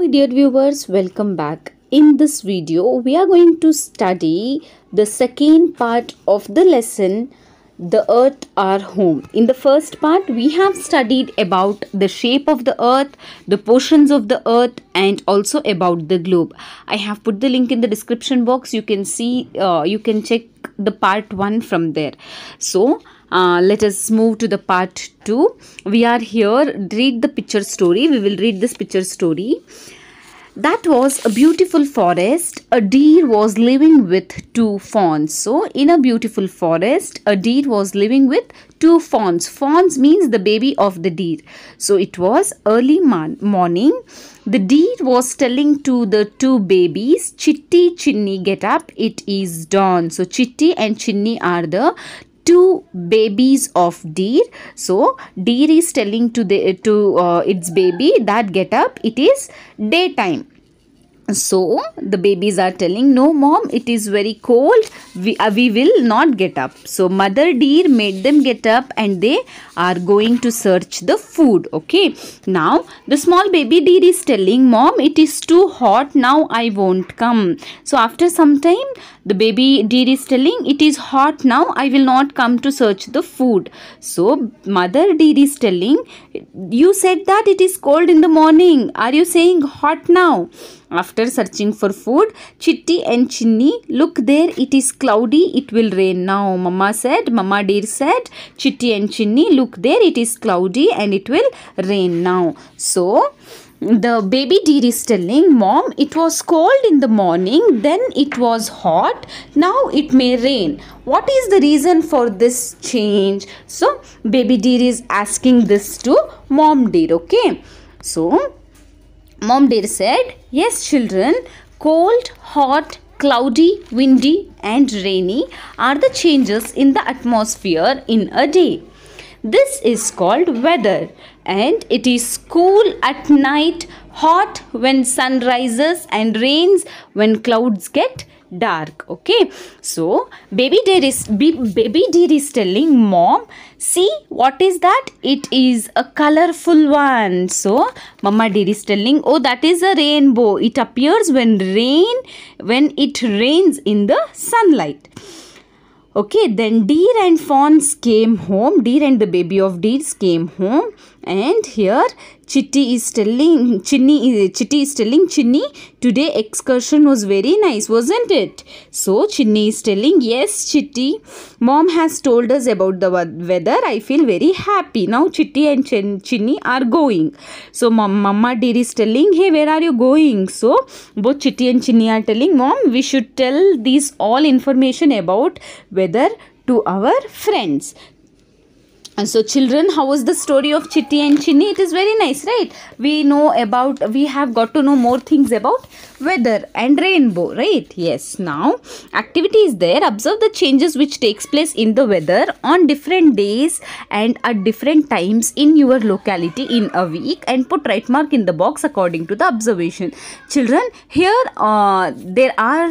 My dear viewers, welcome back. In this video, we are going to study the second part of the lesson the earth our home in the first part we have studied about the shape of the earth the portions of the earth and also about the globe i have put the link in the description box you can see uh, you can check the part 1 from there so uh, let us move to the part 2 we are here read the picture story we will read this picture story that was a beautiful forest. A deer was living with two fawns. So, in a beautiful forest, a deer was living with two fawns. Fawns means the baby of the deer. So, it was early morning. The deer was telling to the two babies, Chitti, Chinni, get up, it is dawn. So, Chitti and Chinni are the two babies of deer so deer is telling to the to uh, its baby that get up it is daytime so the babies are telling no mom it is very cold we, uh, we will not get up so mother deer made them get up and they are going to search the food okay now the small baby deer is telling mom it is too hot now i won't come so after some time the baby deer is telling it is hot now i will not come to search the food so mother deer is telling you said that it is cold in the morning are you saying hot now after after searching for food. Chitti and Chinni, look there, it is cloudy, it will rain now, Mama said. Mama dear said, Chitti and Chinni, look there, it is cloudy and it will rain now. So, the baby deer is telling mom it was cold in the morning then it was hot now it may rain what is the reason for this change so baby deer is asking this to mom deer okay so Mom dear said, Yes, children, cold, hot, cloudy, windy, and rainy are the changes in the atmosphere in a day. This is called weather and it is cool at night, hot when sun rises and rains when clouds get dark okay so baby deer is baby deer is telling mom see what is that it is a colorful one so mama deer is telling oh that is a rainbow it appears when rain when it rains in the sunlight okay then deer and fawns came home deer and the baby of deer came home and here Chitti is telling Chinni Chitti is telling Chinni today excursion was very nice wasn't it? So Chinni is telling yes Chitti mom has told us about the weather I feel very happy now Chitti and Chin Chinni are going. So mom, mama dear is telling hey where are you going? So both Chitti and Chinni are telling mom we should tell these all information about weather to our friends and so children how was the story of chitti and chinni it is very nice right we know about we have got to know more things about weather and rainbow right yes now activity is there observe the changes which takes place in the weather on different days and at different times in your locality in a week and put right mark in the box according to the observation children here uh, there are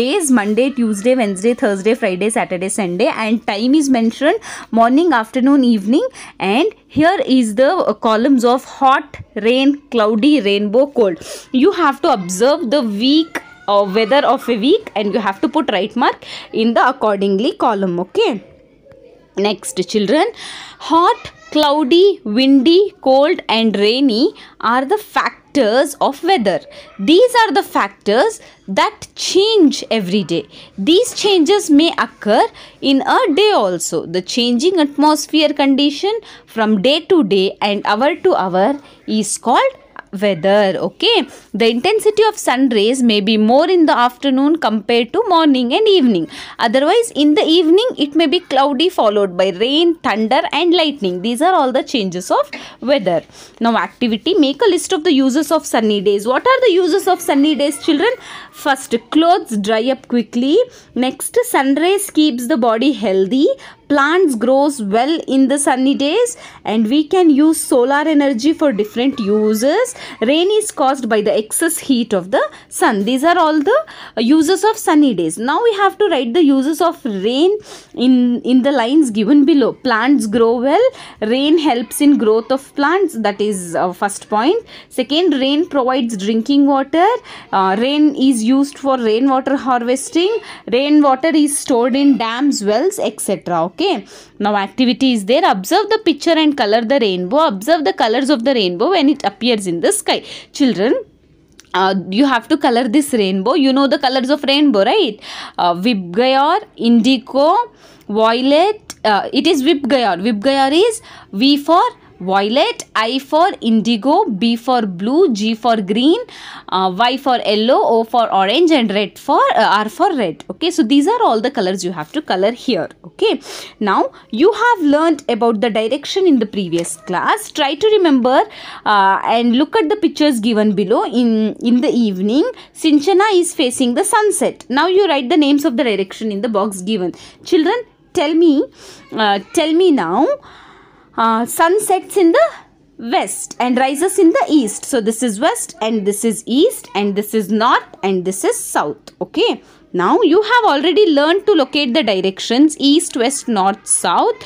days monday tuesday wednesday thursday friday saturday sunday and time is mentioned morning afternoon evening and here is the uh, columns of hot rain cloudy rainbow cold you have to observe the week or uh, weather of a week and you have to put right mark in the accordingly column okay next children hot cloudy windy cold and rainy are the factors factors of weather. These are the factors that change every day. These changes may occur in a day also. The changing atmosphere condition from day to day and hour to hour is called weather okay the intensity of sun rays may be more in the afternoon compared to morning and evening otherwise in the evening it may be cloudy followed by rain thunder and lightning these are all the changes of weather now activity make a list of the uses of sunny days what are the uses of sunny days children first clothes dry up quickly next sun rays keeps the body healthy plants grows well in the sunny days and we can use solar energy for different uses rain is caused by the excess heat of the sun these are all the uses of sunny days now we have to write the uses of rain in in the lines given below plants grow well rain helps in growth of plants that is our first point second rain provides drinking water uh, rain is used for rainwater harvesting rainwater is stored in dams wells etc okay now activity is there observe the picture and color the rainbow observe the colors of the rainbow when it appears in the sky children uh, you have to color this rainbow you know the colors of rainbow right uh, vibgayar indigo violet uh, it is vibgayar vibgayar is v for violet, I for indigo, B for blue, G for green, uh, Y for yellow, O for orange and red for uh, R for red. Okay, so these are all the colors you have to color here. Okay, now you have learned about the direction in the previous class. Try to remember uh, and look at the pictures given below. In, in the evening, Sinchana is facing the sunset. Now you write the names of the direction in the box given. Children, tell me, uh, tell me now. Uh, sun sets in the west and rises in the east so this is west and this is east and this is north and this is south okay now you have already learned to locate the directions east west north south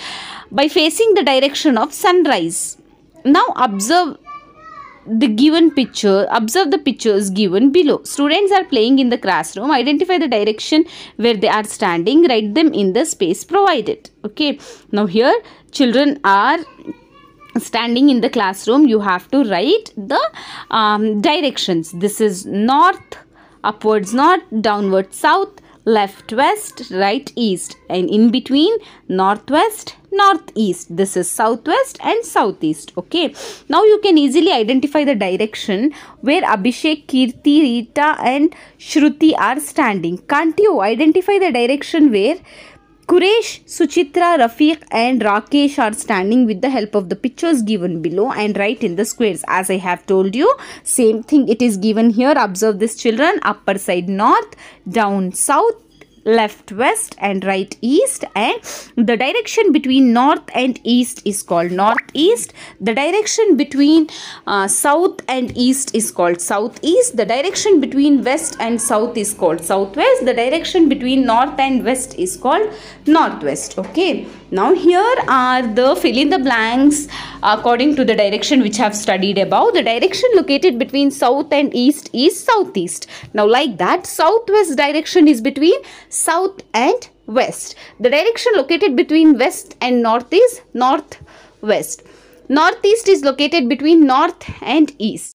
by facing the direction of sunrise now observe the given picture observe the pictures given below students are playing in the classroom identify the direction where they are standing write them in the space provided okay now here children are standing in the classroom you have to write the um, directions this is north upwards north downwards south left west right east and in between northwest northeast this is southwest and southeast okay now you can easily identify the direction where abhishek kirti rita and shruti are standing can't you identify the direction where Kuresh, Suchitra, Rafiq and Rakesh are standing with the help of the pictures given below and right in the squares. As I have told you, same thing it is given here. Observe this children, upper side north, down south, left west and right east and the direction between north and east is called northeast the direction between uh, south and east is called southeast the direction between west and south is called southwest the direction between north and west is called northwest okay now here are the fill in the blanks according to the direction which I have studied above. The direction located between south and east is southeast. Now like that southwest direction is between south and west. The direction located between west and north is northwest. Northeast is located between north and east.